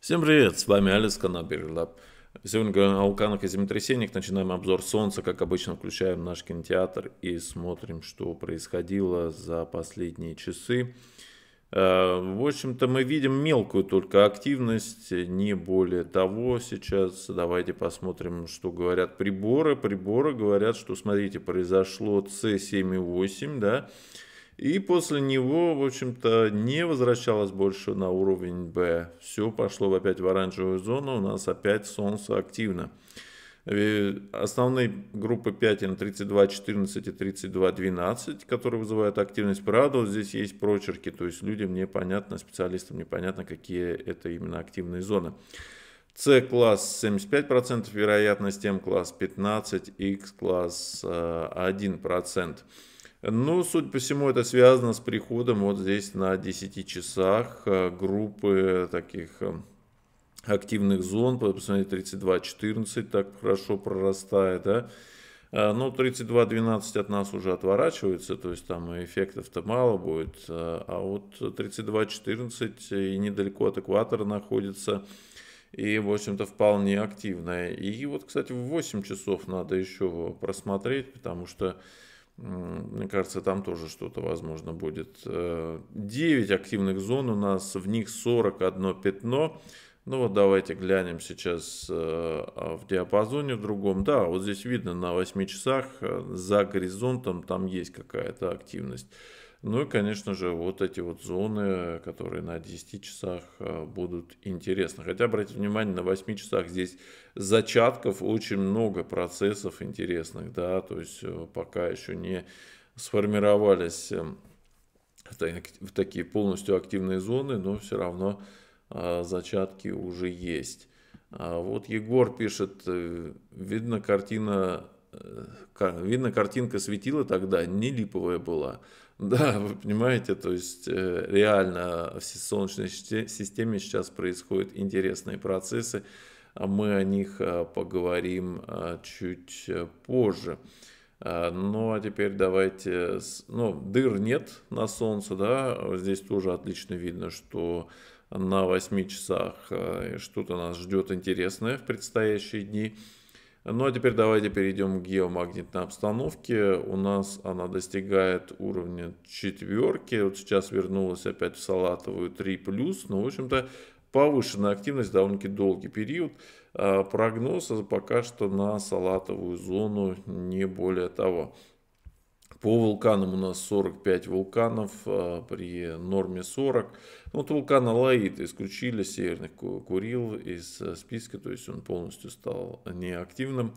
Всем привет, с вами Алис Канаберлаб. Сегодня говорим о вулканах и землетрясениях, начинаем обзор Солнца, как обычно включаем наш кинотеатр и смотрим, что происходило за последние часы. Э, в общем-то мы видим мелкую только активность, не более того сейчас. Давайте посмотрим, что говорят приборы. Приборы говорят, что, смотрите, произошло С и 78 да, и после него, в общем-то, не возвращалось больше на уровень Б. Все пошло опять в оранжевую зону, у нас опять солнце активно. Э, основные группы пятен 32.14 и 32.12, которые вызывают активность. Правда, вот здесь есть прочерки, то есть людям непонятно, специалистам непонятно, какие это именно активные зоны. С-класс 75% вероятность, М-класс 15%, X-класс 1%. Ну, судя по всему, это связано с приходом вот здесь на 10 часах э, группы таких э, активных зон. Посмотрите, 32-14 так хорошо прорастает, да. А, ну, 32-12 от нас уже отворачивается, то есть там эффектов-то мало будет. Э, а вот 32-14 и недалеко от экватора находится и, в общем-то, вполне активная. И вот, кстати, в 8 часов надо еще просмотреть, потому что мне кажется, там тоже что-то возможно будет. 9 э, активных зон у нас, в них 41 пятно. Ну вот давайте глянем сейчас э, а в диапазоне в другом. Да, вот здесь видно на 8 часах э, за горизонтом там есть какая-то активность. Ну и, конечно же, вот эти вот зоны, которые на 10 часах а, будут интересны. Хотя, обратите внимание, на 8 часах здесь зачатков очень много процессов интересных, да, то есть э, пока еще не сформировались эм, в такие полностью активные зоны, но все равно а, зачатки уже есть. А вот Егор пишет, э, видно картина, э, видно картинка светила тогда, не липовая была. Да, вы понимаете, то есть э, реально в Солнечной системе сейчас происходят интересные процессы. а Мы о них э, поговорим э, чуть позже. Ну, а теперь давайте... Ну, дыр нет на Солнце, да, а здесь тоже отлично видно, что на 8 часах что-то нас ждет интересное в предстоящие дни – ну а теперь давайте перейдем к геомагнитной обстановке. У нас она достигает уровня четверки. Вот сейчас вернулась опять в салатовую 3+. Но, в общем-то, повышенная активность, довольно-таки долгий период. А Прогноз пока что на салатовую зону не более того. По вулканам у нас 45 вулканов а, при норме 40. Ну, вот вулкан Алаид исключили Северных Курил из э, списка, то есть он полностью стал неактивным.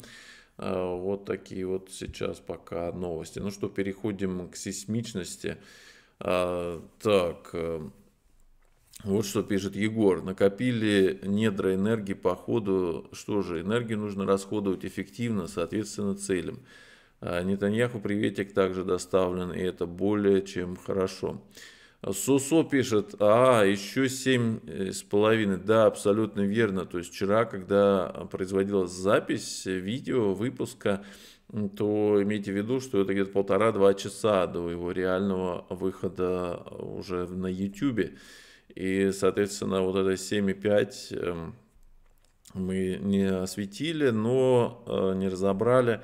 А, вот такие вот сейчас пока новости. Ну что, переходим к сейсмичности. А, так, э, вот что пишет Егор. Накопили недра энергии по ходу. Что же, энергию нужно расходовать эффективно, соответственно, целям. А, Нетаньяху приветик также доставлен, и это более чем хорошо. Сусо пишет, а, еще семь э, с половиной. Да, абсолютно верно. То есть вчера, когда производилась запись э, видео, выпуска, то имейте в виду, что это где-то полтора-два часа до его реального выхода уже на YouTube. И, соответственно, вот это 7,5 эм, мы не осветили, но э, не разобрали.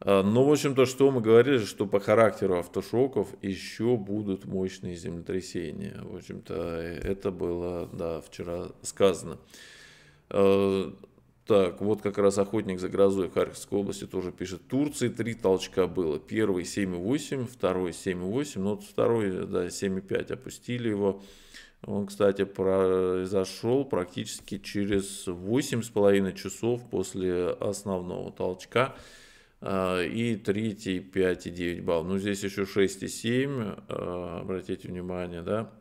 А, ну, в общем, то, что мы говорили, что по характеру автошоков еще будут мощные землетрясения. В общем-то, э, это было, да, вчера сказано. А, так, вот как раз охотник за грозой в Харьковской области тоже пишет. Турции три толчка было. Первый 7,8, второй 7,8, ну, вот второй, да, 7,5 опустили его. Он, кстати, произошел практически через 8,5 часов после основного толчка. А, и 3, и 5, и 9 баллов. Ну, здесь еще 6 и 7, а, обратите внимание, да,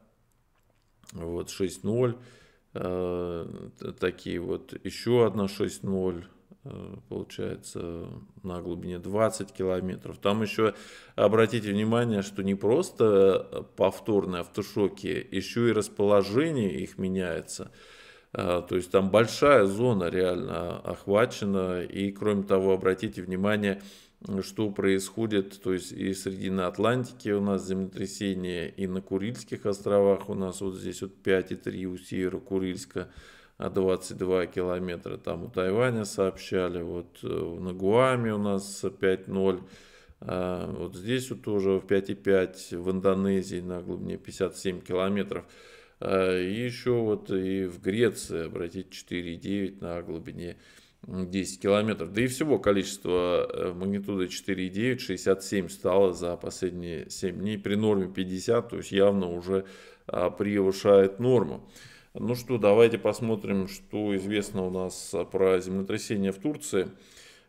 вот 6, 0, а, такие вот, еще одна 6, 0, получается, на глубине 20 километров. Там еще, обратите внимание, что не просто повторные автошоки, еще и расположение их меняется. А, то есть там большая зона реально охвачена. И кроме того, обратите внимание, что происходит, то есть и среди на Атлантике у нас землетрясение, и на Курильских островах у нас вот здесь вот 5,3 у севера Курильска, 22 а километра там у Тайваня сообщали, вот э, на Гуаме у нас 5,0, а, вот здесь вот тоже 5,5, в Индонезии на глубине 57 километров. А, и еще вот и в Греции, обратите, 4,9 на глубине 10 километров. Да и всего количество магнитуды 4,9, 67 стало за последние 7 дней при норме 50, то есть явно уже а, превышает норму. Ну что, давайте посмотрим, что известно у нас а, про землетрясение в Турции.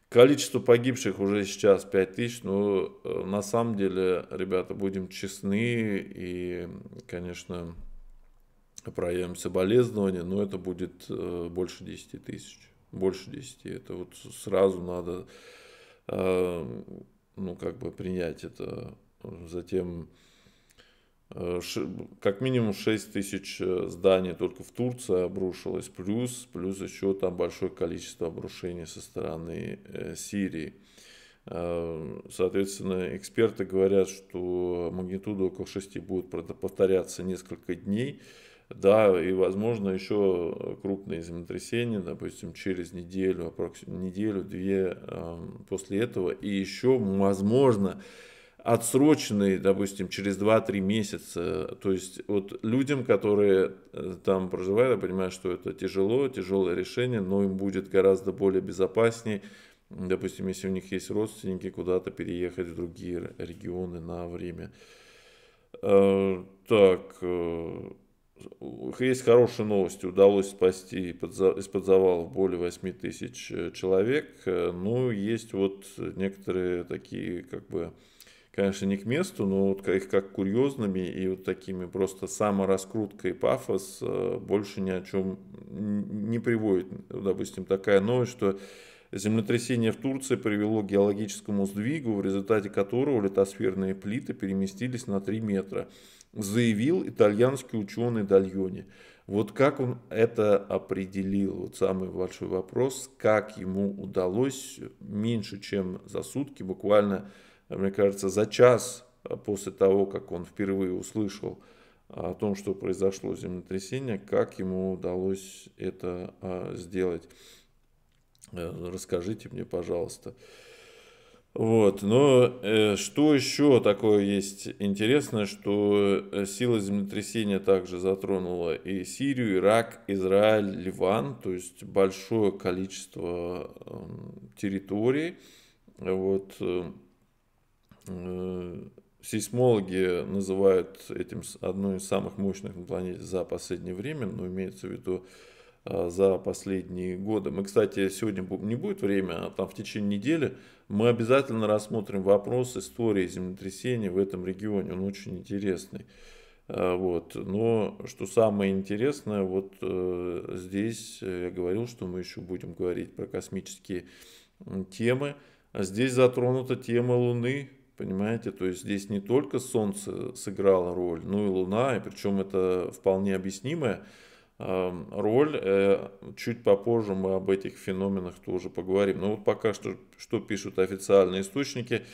Количество погибших уже сейчас 5000, но э, на самом деле, ребята, будем честны и, конечно, проявим соболезнования, но это будет э, больше 10 тысяч. Больше 10. Это вот сразу надо э, ну, как бы принять это. Затем э, как минимум 6 тысяч зданий только в Турции обрушилось, плюс, плюс еще там большое количество обрушений со стороны Сирии. Соответственно, эксперты говорят, что магнитуда около 6 будет повторяться несколько дней да, и возможно еще крупные землетрясения, допустим, через неделю, неделю-две эм, после этого, и еще, возможно, отсроченные, допустим, через 2-3 месяца. То есть вот людям, которые э, там проживают, я понимаю, что это тяжело, тяжелое решение, но им будет гораздо более безопаснее, допустим, если у них есть родственники, куда-то переехать в другие регионы на время. Э, так, э, есть хорошие новости. Удалось спасти из-под завалов более 8 тысяч э, человек. Э, ну, есть вот некоторые такие, как бы, конечно, не к месту, но вот их как курьезными и вот такими просто самораскруткой пафос э, больше ни о чем не приводит. Допустим, такая новость, что Землетрясение в Турции привело к геологическому сдвигу, в результате которого литосферные плиты переместились на 3 метра заявил итальянский ученый Дальони. Вот как он это определил, вот самый большой вопрос, как ему удалось меньше, чем за сутки, буквально, мне кажется, за час после того, как он впервые услышал о том, что произошло землетрясение, как ему удалось это а, сделать. Э, расскажите мне, пожалуйста. Вот, но э, что еще такое есть интересное, что э, сила землетрясения также затронула и Сирию, Ирак, Израиль, Ливан, то есть большое количество э, территорий. Вот, э, э, сейсмологи называют этим одной из самых мощных на планете за последнее время, но имеется в виду э, а, за последние годы. Мы, кстати, сегодня не будет время, а там в течение недели мы обязательно рассмотрим вопрос истории землетрясений в этом регионе. Он очень интересный. А, вот. Но что самое интересное, вот э, здесь э, я говорил, что мы еще будем говорить про космические темы. А здесь затронута тема Луны, Понимаете, то есть здесь не только Солнце сыграло роль, но и Луна, и причем это вполне объяснимое Эм, роль. Э, чуть попозже мы об этих феноменах тоже поговорим. Но вот пока что, что пишут официальные источники.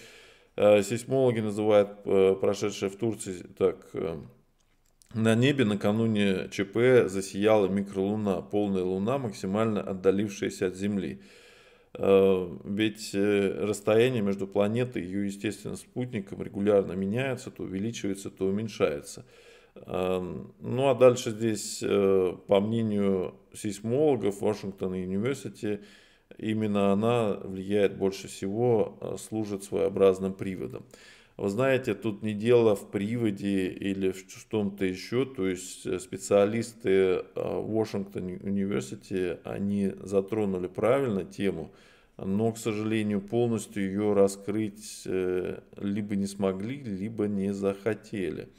Э, сейсмологи называют э, прошедшее в Турции так. На небе накануне ЧП засияла микролуна, полная луна, максимально отдалившаяся от Земли. Ведь расстояние между планетой и ее естественным спутником регулярно меняется, то увеличивается, то уменьшается. Эм, ну а дальше здесь, э, по мнению сейсмологов Вашингтон Университи, именно она влияет больше всего, э, служит своеобразным приводом. Вы знаете, тут не дело в приводе или в чем-то еще, то есть э, специалисты Вашингтон Университи, они затронули правильно тему, но, к сожалению, полностью ее раскрыть либо не смогли, либо не захотели.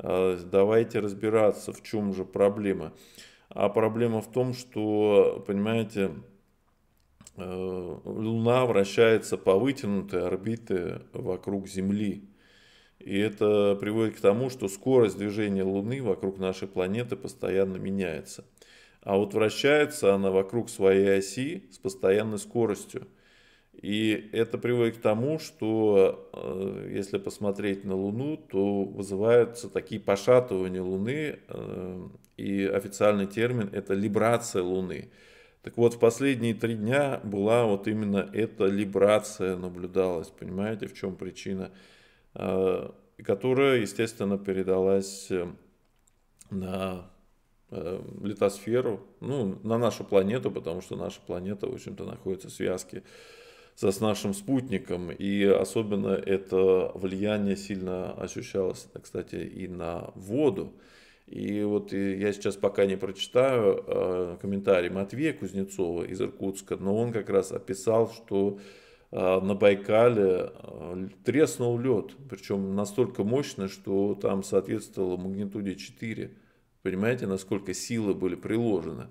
Э, давайте разбираться, в чем же проблема. А проблема в том, что, понимаете, э, Луна вращается по вытянутой орбите вокруг Земли. И это приводит к тому, что скорость движения Луны вокруг нашей планеты постоянно меняется. А вот вращается она вокруг своей оси с постоянной скоростью. И это приводит к тому, что э, если посмотреть на Луну, то вызываются такие пошатывания Луны, э, и официальный термин это либрация Луны. Так вот, в последние три дня была вот именно эта либрация наблюдалась, понимаете, в чем причина, э, которая, естественно, передалась э, на э, литосферу, ну, на нашу планету, потому что наша планета, в общем-то, находится в связке с нашим спутником. И особенно это влияние сильно ощущалось, кстати, и на воду. И вот э, я сейчас пока не прочитаю э, комментарий Матвея Кузнецова из Иркутска, но он как раз описал, что э, на Байкале треснул лед, причем настолько мощно, что там соответствовало магнитуде 4. Понимаете, насколько силы были приложены.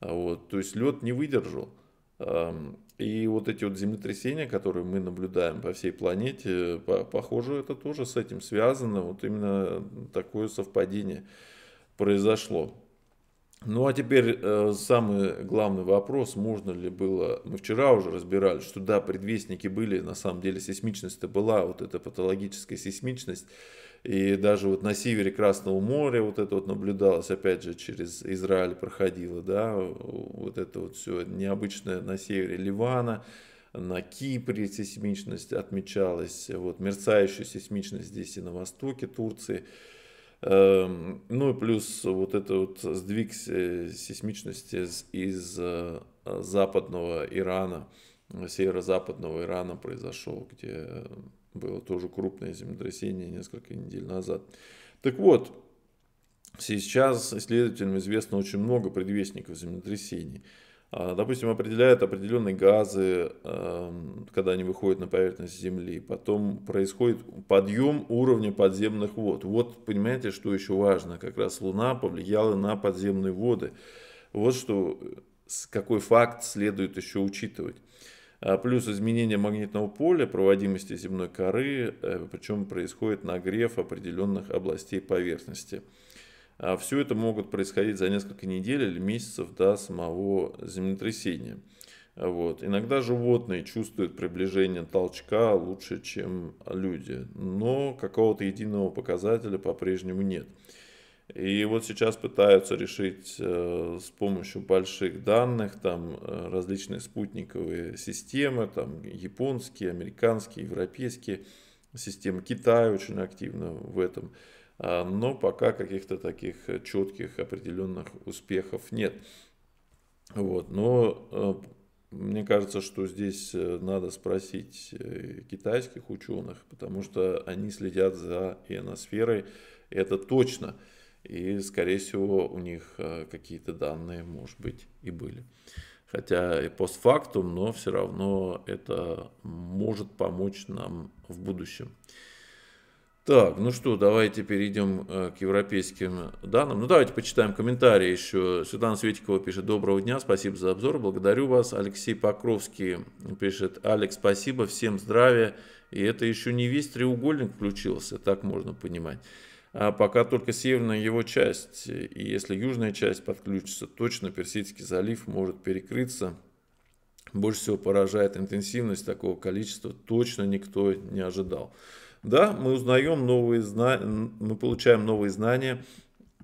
А вот. То есть лед не выдержал. Эм, и вот эти вот землетрясения, которые мы наблюдаем по всей планете, по, похоже, это тоже с этим связано. Вот именно такое совпадение произошло. Ну а теперь э, самый главный вопрос, можно ли было, мы вчера уже разбирали, что да, предвестники были, на самом деле сейсмичность-то была, вот эта патологическая сейсмичность, и даже вот на севере Красного моря вот это вот наблюдалось, опять же, через Израиль проходило, да, вот это вот все необычное на севере Ливана, на Кипре сейсмичность отмечалась, вот мерцающая сейсмичность здесь и на востоке Турции, Эм, ну и плюс вот это вот сдвиг сейсмичности из э, западного Ирана, э, северо-западного Ирана произошел, где было тоже крупное землетрясение несколько недель назад. Так вот, сейчас исследователям известно очень много предвестников землетрясений. А, допустим, определяют определенные газы, эм, когда они выходят на поверхность Земли. Потом происходит подъем уровня подземных вод. Вот, понимаете, что еще важно? Как раз Луна повлияла на подземные воды. Вот что, какой факт следует еще учитывать. А, плюс изменение магнитного поля, проводимости земной коры, э, причем происходит нагрев определенных областей поверхности. А все это могут происходить за несколько недель или месяцев до самого землетрясения. Вот. Иногда животные чувствуют приближение толчка лучше, чем люди, но какого-то единого показателя по-прежнему нет. И вот сейчас пытаются решить э, с помощью больших данных, там э, различные спутниковые системы, там японские, американские, европейские системы. Китай очень активно в этом. А, но пока каких-то таких э, четких определенных успехов нет. Вот, но э, мне кажется, что здесь э, надо спросить китайских ученых, потому что они следят за ионосферой, это точно. И, скорее всего, у них какие-то данные, может быть, и были. Хотя и постфактум, но все равно это может помочь нам в будущем. Так, ну что, давайте перейдем э, к европейским данным. Ну давайте почитаем комментарии еще. Светлана Светикова пишет «Доброго дня, спасибо за обзор, благодарю вас». Алексей Покровский пишет «Алекс, спасибо, всем здравия». И это еще не весь треугольник включился, так можно понимать. А пока только северная его часть, и если южная часть подключится, точно Персидский залив может перекрыться. Больше всего поражает интенсивность такого количества, точно никто не ожидал. Да, мы узнаем новые знания, мы получаем новые знания,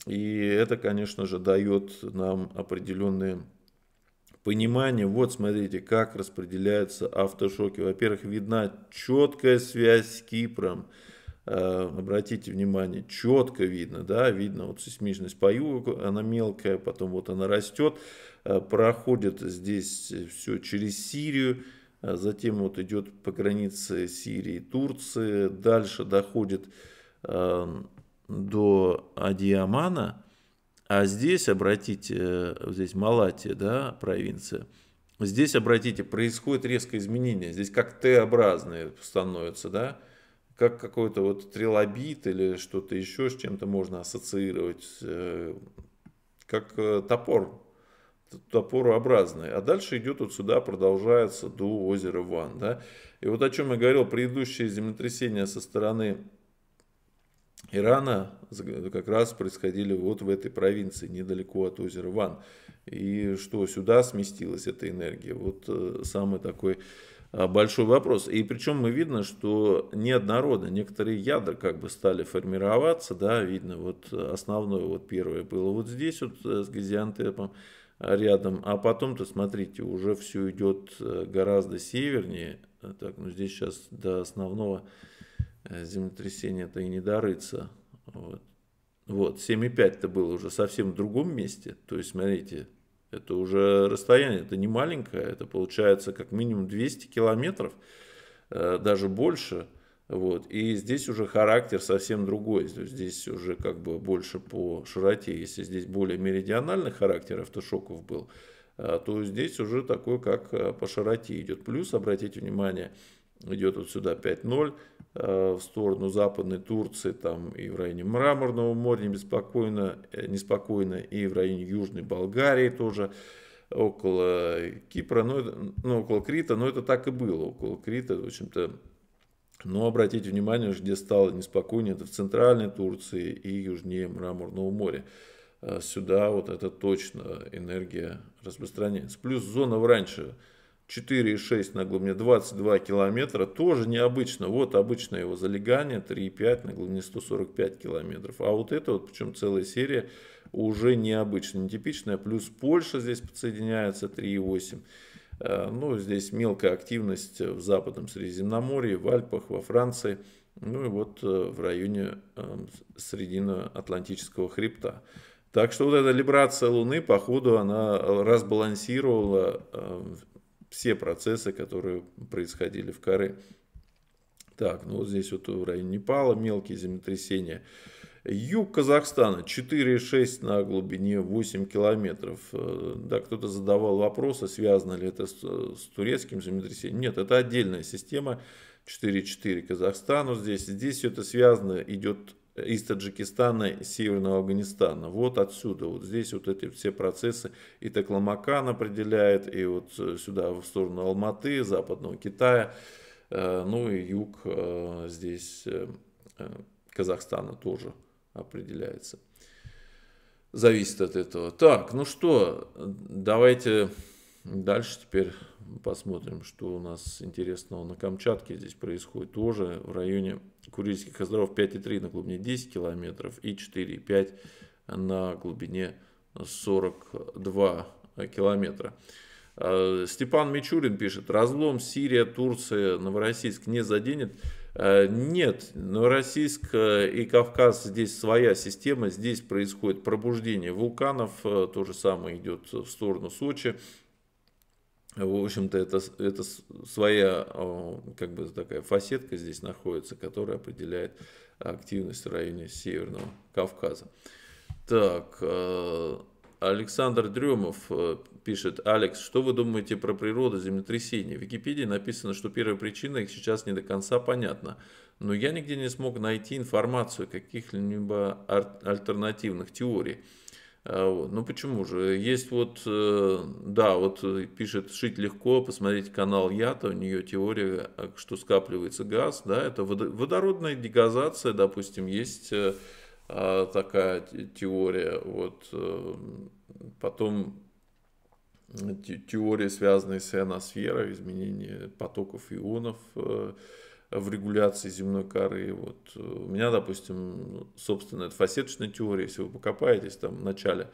и это, конечно же, дает нам определенные понимание, вот смотрите, как распределяются автошоки. Во-первых, видна четкая связь с Кипром. Э, обратите внимание, четко видно, да, видно вот сейсмичность по югу, она мелкая, потом вот она растет, э, проходит здесь все через Сирию, а затем вот идет по границе Сирии и Турции, дальше доходит эм, до Адиамана, а здесь, обратите, э, здесь Малатия, да, провинция, здесь, обратите, происходит резкое изменение, здесь как Т-образные становятся, да, как какой-то вот трилобит или что-то еще с чем-то можно ассоциировать, э, как э, топор топорообразные. А дальше идет вот сюда, продолжается до озера Ван. Да? И вот о чем я говорил, предыдущие землетрясения со стороны Ирана как раз происходили вот в этой провинции, недалеко от озера Ван. И что сюда сместилась эта энергия? Вот э, самый такой э, большой вопрос. И причем мы видно, что неоднородно. Некоторые ядра как бы стали формироваться, да, видно, вот основное, вот первое было вот здесь вот э, с газиантепом, рядом. А потом-то, смотрите, уже все идет э, гораздо севернее. Э, так, ну здесь сейчас до основного э, землетрясения-то и не дорыться. Вот, вот 7,5-то было уже совсем в другом месте. То есть, смотрите, это уже расстояние, это не маленькое, это получается как минимум 200 километров, даже больше. Вот. И здесь уже характер совсем другой. здесь уже как бы больше по широте. Если здесь более меридиональный характер автошоков был, э, то здесь уже такой, как э, по широте идет. Плюс, обратите внимание, идет вот сюда 5-0 э, в сторону Западной Турции, там и в районе Мраморного моря неспокойно неспокойно, и в районе Южной Болгарии тоже около Кипра, но ну, ну, около Крита, но это так и было, около Крита, в общем-то, но обратите внимание, где стало неспокойнее, это в центральной Турции и южнее Мраморного моря. Э, сюда вот это точно энергия распространяется. Плюс зона в раньше 4,6 на глубине 22 километра, тоже необычно. Вот обычное его залегание 3,5 на глубине 145 километров. А вот это вот, причем целая серия, уже необычно, нетипичная. Плюс Польша здесь подсоединяется 3,8 Э, ну, здесь мелкая активность в западном Средиземноморье, в Альпах, во Франции, ну и вот э, в районе эм, Средино-Атлантического хребта. Так что вот эта либрация Луны, походу, она разбалансировала эм, все процессы, которые происходили в коры. Так, ну вот здесь вот в районе Непала мелкие землетрясения. Юг Казахстана 4,6 на глубине 8 километров. Э, да, кто-то задавал вопросы, связано ли это с, с турецким землетрясением. Нет, это отдельная система 4,4 Казахстану здесь. Здесь все это связано, идет из Таджикистана и Северного Афганистана. Вот отсюда, вот здесь вот эти все процессы и Токламакан определяет, и вот э, сюда в сторону Алматы, Западного Китая, э, ну и юг здесь Казахстана тоже определяется. Зависит от этого. Так, ну что, давайте дальше теперь посмотрим, что у нас интересного на Камчатке здесь происходит. Тоже в районе Курильских островов 5,3 на глубине 10 километров и 4,5 на глубине 42 километра. Э, Степан Мичурин пишет, разлом Сирия, Турция, Новороссийск не заденет Э, нет, но российск и Кавказ здесь своя система, здесь происходит пробуждение вулканов, э, то же самое идет в сторону Сочи. В общем-то, это, это своя э, как бы такая фасетка здесь находится, которая определяет активность в районе Северного Кавказа. Так, Александр Дремов э, пишет, Алекс, что вы думаете про природу землетрясений? В Википедии написано, что первая причина их сейчас не до конца понятна. Но я нигде не смог найти информацию каких-либо альтернативных теорий. А ну почему же? Есть вот, э, да, вот э, пишет «Шить легко», посмотрите канал Ята, у нее теория, что скапливается газ, да, это водородная дегазация, допустим, есть Э, такая теория. Вот. Э, потом э, теории, связанные с ионосферой, изменение потоков ионов в регуляции земной коры. Вот. У меня, допустим, собственно, это фасеточная теория, если вы покопаетесь там в начале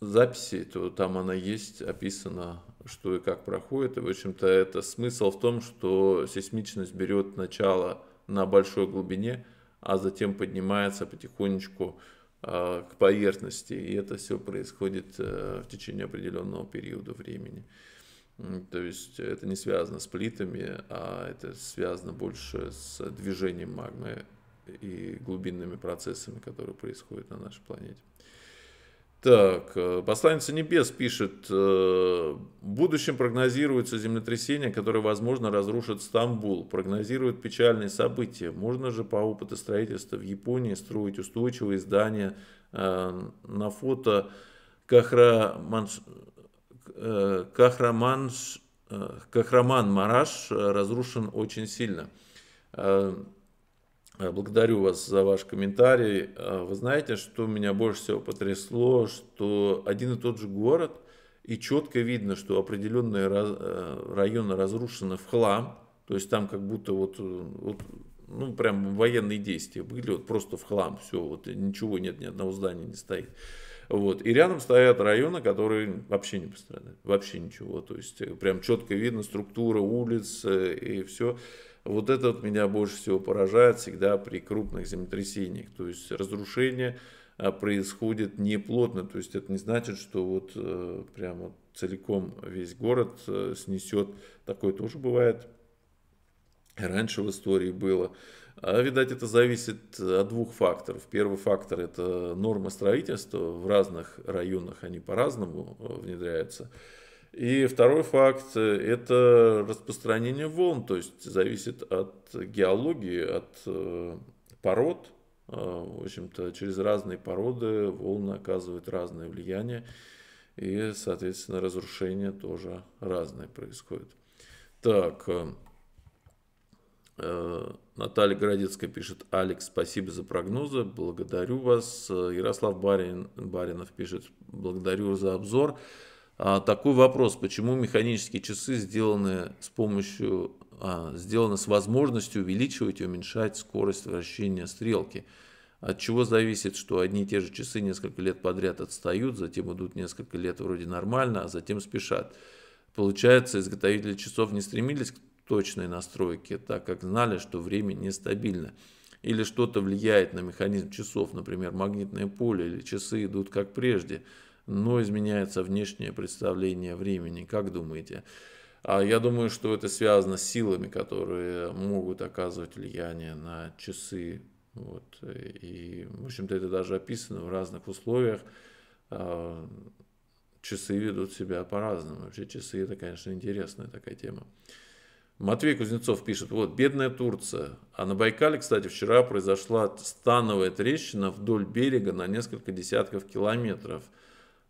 записи, то там она есть, описано, что и как проходит. И, в общем-то, это смысл в том, что сейсмичность берет начало на большой глубине, а затем поднимается потихонечку а, к поверхности. И это все происходит э, в течение определенного периода времени. То есть это не связано с плитами, а это связано больше с движением магмы и глубинными процессами, которые происходят на нашей планете. Так, э, посланница небес пишет, э, в будущем прогнозируется землетрясение, которое, возможно, разрушит Стамбул. Прогнозируют печальные события. Можно же по опыту строительства в Японии строить устойчивые здания. Э, на фото Кахраманш... Кахраманш... Кахраман Мараш разрушен очень сильно. Э, благодарю вас за ваш комментарий. Э, вы знаете, что меня больше всего потрясло, что один и тот же город, и четко видно, что определенные э, районы разрушены в хлам, то есть там как будто вот, вот ну, прям военные действия были, вот просто в хлам, все, вот ничего нет, ни одного здания не стоит. Вот. И рядом стоят районы, которые вообще не пострадали, вообще ничего. То есть прям четко видно структура улиц и все. Вот это вот меня больше всего поражает всегда при крупных землетрясениях. То есть разрушение а, происходит неплотно. То есть это не значит, что вот э, прямо целиком весь город э, снесет. Такое тоже бывает. Раньше в истории было. А, видать, это зависит э, от двух факторов. Первый фактор – это нормы строительства. В разных районах они по-разному внедряются. И второй факт – это распространение волн, то есть зависит от геологии, от э, пород. Э, в общем-то, через разные породы волны оказывают разное влияние, и, соответственно, разрушение тоже разное происходит. Так, э, Наталья Городецкая пишет, Алекс, спасибо за прогнозы, благодарю вас. Ярослав Барин, Баринов пишет, благодарю за обзор. А, такой вопрос, почему механические часы сделаны с помощью, а, сделаны с возможностью увеличивать и уменьшать скорость вращения стрелки. От чего зависит, что одни и те же часы несколько лет подряд отстают, затем идут несколько лет вроде нормально, а затем спешат. Получается, изготовители часов не стремились к точной настройке, так как знали, что время нестабильно. Или что-то влияет на механизм часов, например, магнитное поле или часы идут как прежде – но изменяется внешнее представление времени. Как думаете? А я думаю, что это связано с силами, которые могут оказывать влияние на часы. Вот. И, в общем-то, это даже описано в разных условиях. А, часы ведут себя по-разному. Вообще часы – это, конечно, интересная такая тема. Матвей Кузнецов пишет, вот, бедная Турция. А на Байкале, кстати, вчера произошла становая трещина вдоль берега на несколько десятков километров –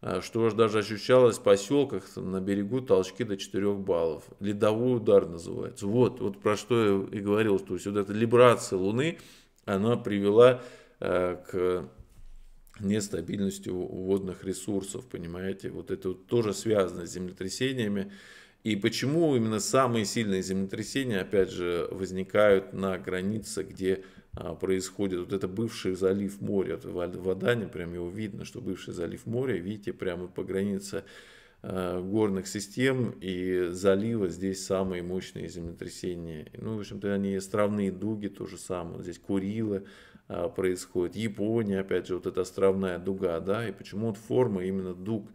Э, что уж даже ощущалось в поселках на берегу толчки до 4 баллов. Ледовой удар называется. Вот, вот про что я и говорил, то есть вот эта либрация Луны, она привела э, к нестабильности водных ресурсов, понимаете? Вот это вот тоже связано с землетрясениями. И почему именно самые сильные землетрясения, опять же, возникают на границе, где а, происходит. Вот это бывший залив моря, в Адане прям его видно, что бывший залив моря, видите, прямо по границе а, горных систем и залива здесь самые мощные землетрясения. Ну, в общем-то, они островные дуги, то же самое. Здесь Курилы а, происходит, Япония, опять же, вот эта островная дуга, да, и почему вот форма именно дуг.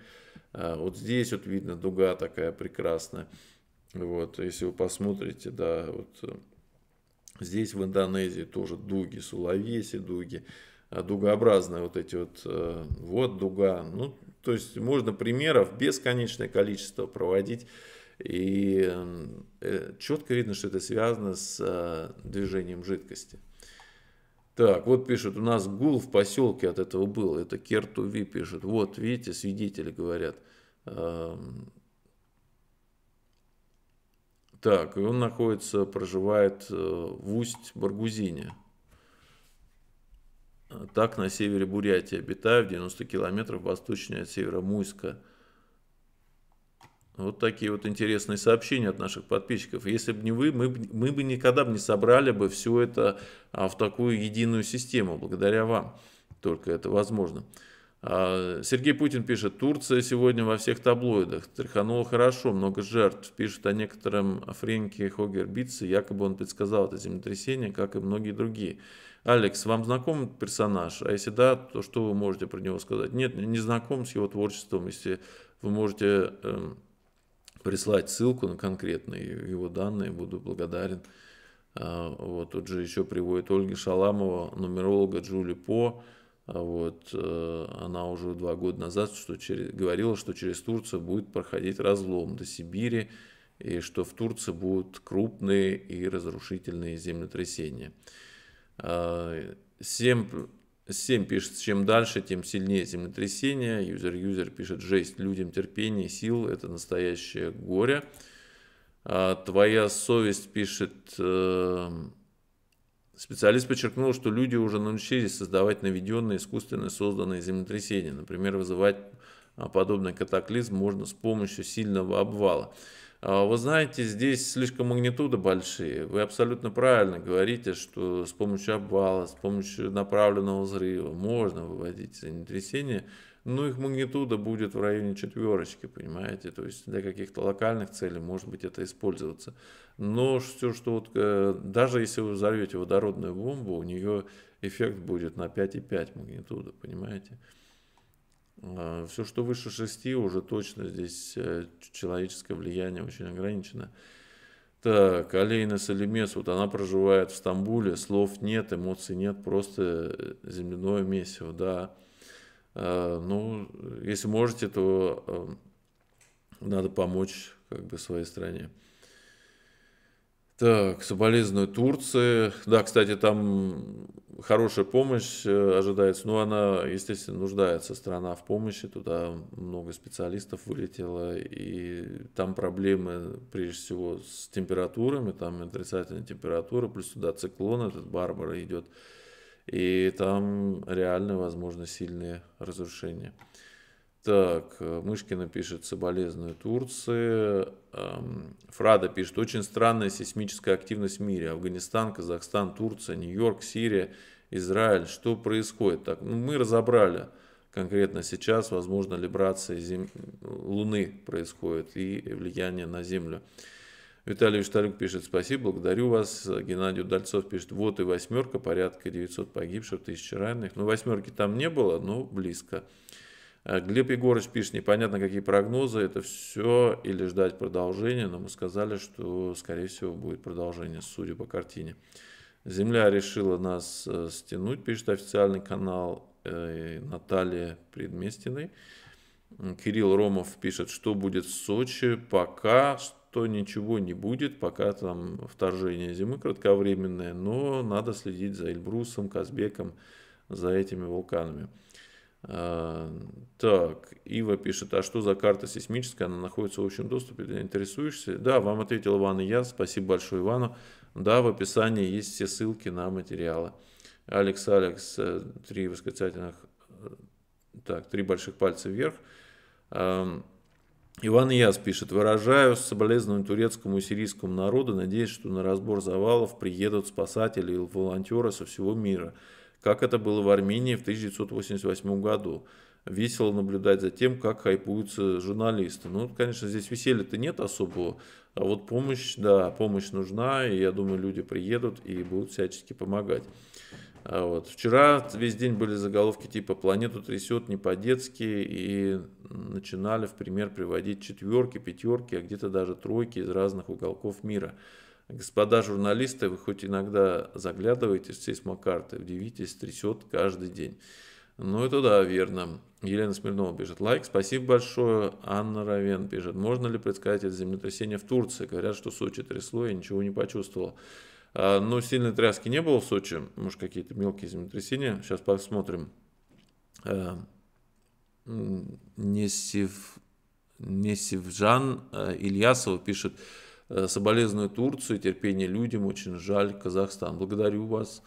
А, вот здесь вот видно дуга такая прекрасная. Вот, если вы посмотрите, да, вот э, Здесь в Индонезии тоже дуги, сулавеси, дуги, а дугообразные вот эти вот, э, вот дуга. Ну, то есть можно примеров бесконечное количество проводить. И э, четко видно, что это связано с э, движением жидкости. Так, вот пишет, у нас гул в поселке от этого был. Это Кертуви пишет. Вот, видите, свидетели говорят. Эм, так, и он находится, проживает э, в Усть-Баргузине. Так, на севере Бурятии обитаю, в 90 километров восточнее от севера Муйска. Вот такие вот интересные сообщения от наших подписчиков. Если бы не вы, мы, мы бы никогда бы не собрали бы все это а, в такую единую систему. Благодаря вам только это возможно. А, Сергей Путин пишет, Турция сегодня во всех таблоидах. Тряхануло хорошо, много жертв. Пишет о некотором Френке Хогербитце, якобы он предсказал это землетрясение, как и многие другие. Алекс, вам знаком этот персонаж? А если да, то что вы можете про него сказать? Нет, не знаком с его творчеством. Если вы можете э, прислать ссылку на конкретные его данные, буду благодарен. Э, вот тут же еще приводит Ольга Шаламова, нумеролога Джули По, а вот, э, она уже два года назад что через, говорила, что через Турцию будет проходить разлом до Сибири, и что в Турции будут крупные и разрушительные землетрясения. всем а, всем пишет, чем дальше, тем сильнее землетрясение. Юзер-юзер пишет, жесть, людям терпение, сил, это настоящее горе. А, Твоя совесть пишет, э, Специалист подчеркнул, что люди уже научились создавать наведенные искусственно созданные землетрясения. Например, вызывать а, подобный катаклизм можно с помощью сильного обвала. А, вы знаете, здесь слишком магнитуды большие. Вы абсолютно правильно говорите, что с помощью обвала, с помощью направленного взрыва можно выводить землетрясения ну, их магнитуда будет в районе четверочки, понимаете, то есть для каких-то локальных целей может быть это использоваться. Но все, что вот, э, даже если вы взорвете водородную бомбу, у нее эффект будет на 5,5 магнитуда, понимаете. А, все, что выше 6, уже точно здесь э, человеческое влияние очень ограничено. Так, Алейна Салимес, вот она проживает в Стамбуле, слов нет, эмоций нет, просто э, земляное месиво, да. Э, ну, если можете, то эм, надо помочь как бы своей стране. Так, соболезную Турции. Да, кстати, там хорошая помощь э, ожидается. но ну, она, естественно, нуждается страна в помощи. Туда много специалистов вылетело. И там проблемы, прежде всего, с температурами. Там отрицательная температура. Плюс туда циклон этот Барбара идет. И там реально возможно сильные разрушения. Так, э, Мышкина пишет «Соболезную Турции». Эм, Фрада пишет «Очень странная сейсмическая активность в мире. Афганистан, Казахстан, Турция, Нью-Йорк, Сирия, Израиль. Что происходит?» Так, ну, мы разобрали конкретно сейчас, возможно, либрация зем... Луны происходит и влияние на Землю. Виталий Шталюк пишет «Спасибо, благодарю вас». Геннадий Удальцов пишет «Вот и восьмерка, порядка 900 погибших, тысячи раненых». Ну, восьмерки там не было, но близко. А Глеб Егорович пишет, непонятно какие прогнозы, это все или ждать продолжения, но мы сказали, что, скорее всего, будет продолжение, судя по картине. Земля решила нас э, стянуть, пишет официальный канал э, Наталья Предместиной. Кирилл Ромов пишет, что будет в Сочи, пока то ничего не будет, пока там вторжение зимы кратковременное, но надо следить за Эльбрусом, Казбеком, за этими вулканами. А, так, Ива пишет, а что за карта сейсмическая, она находится в общем доступе, ты интересуешься? Да, вам ответил Иван и я, спасибо большое Ивану. Да, в описании есть все ссылки на материалы. Алекс, Алекс, э, три восклицательных, э, так, три больших пальца вверх. Иван Яс пишет, выражаю соболезнования турецкому и сирийскому народу, надеюсь, что на разбор завалов приедут спасатели и волонтеры со всего мира, как это было в Армении в 1988 году. Весело наблюдать за тем, как хайпуются журналисты. Ну, конечно, здесь веселья-то нет особого, а вот помощь, да, помощь нужна, и я думаю, люди приедут и будут всячески помогать. А вот. Вчера весь день были заголовки типа «Планету трясет не по-детски» и начинали в пример приводить четверки, пятерки, а где-то даже тройки из разных уголков мира. Господа журналисты, вы хоть иногда заглядываете в сейсмокарты, удивитесь, трясет каждый день. Ну это да, верно. Елена Смирнова пишет. Лайк, спасибо большое. Анна Равен пишет. Можно ли предсказать это землетрясение в Турции? Говорят, что Сочи трясло, я ничего не почувствовал. А, Но ну, сильной тряски не было в Сочи. Может, какие-то мелкие землетрясения. Сейчас посмотрим. А, Несев... Несевжан а, Ильясова пишет «Соболезную Турцию, терпение людям, очень жаль, Казахстан, благодарю вас».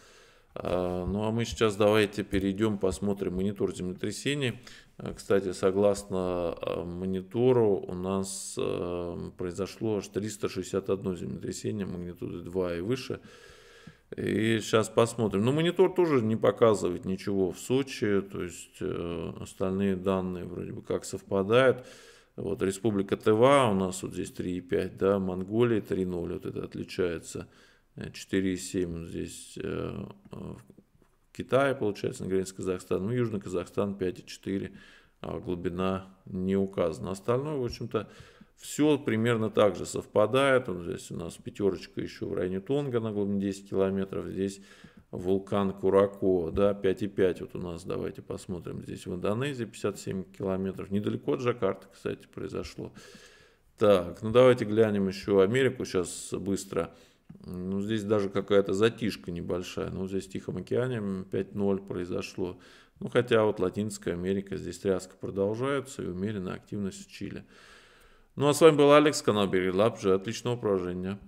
Ну а мы сейчас давайте перейдем, посмотрим монитор землетрясений. Э, кстати, согласно э, монитору, у нас э, произошло аж 361 землетрясение магнитуды 2 и выше. И сейчас посмотрим. Но монитор тоже не показывает ничего в Сочи, то есть остальные данные вроде бы как совпадают. Вот Республика Тыва у нас вот здесь 3,5, да, Монголия 3,0, вот это отличается. 4,7 здесь Китая, получается, на границе Казахстана. Ну, Южный Казахстан 5,4, а глубина не указана. Остальное, в общем-то, все примерно так же совпадает. Вот здесь у нас пятерочка еще в районе Тонга на глубине 10 километров. Здесь вулкан Курако, да, 5,5 вот у нас, давайте посмотрим, здесь в Индонезии 57 километров, недалеко от Джакарты, кстати, произошло. Так, ну давайте глянем еще Америку сейчас быстро. Ну, здесь даже какая-то затишка небольшая. Ну, здесь в Тихом океане 5-0 произошло. Ну, хотя вот Латинская Америка, здесь тряска продолжается и умеренная активность в Чили. Ну, а с вами был Алекс, канал Берилаб. Отличного поражения.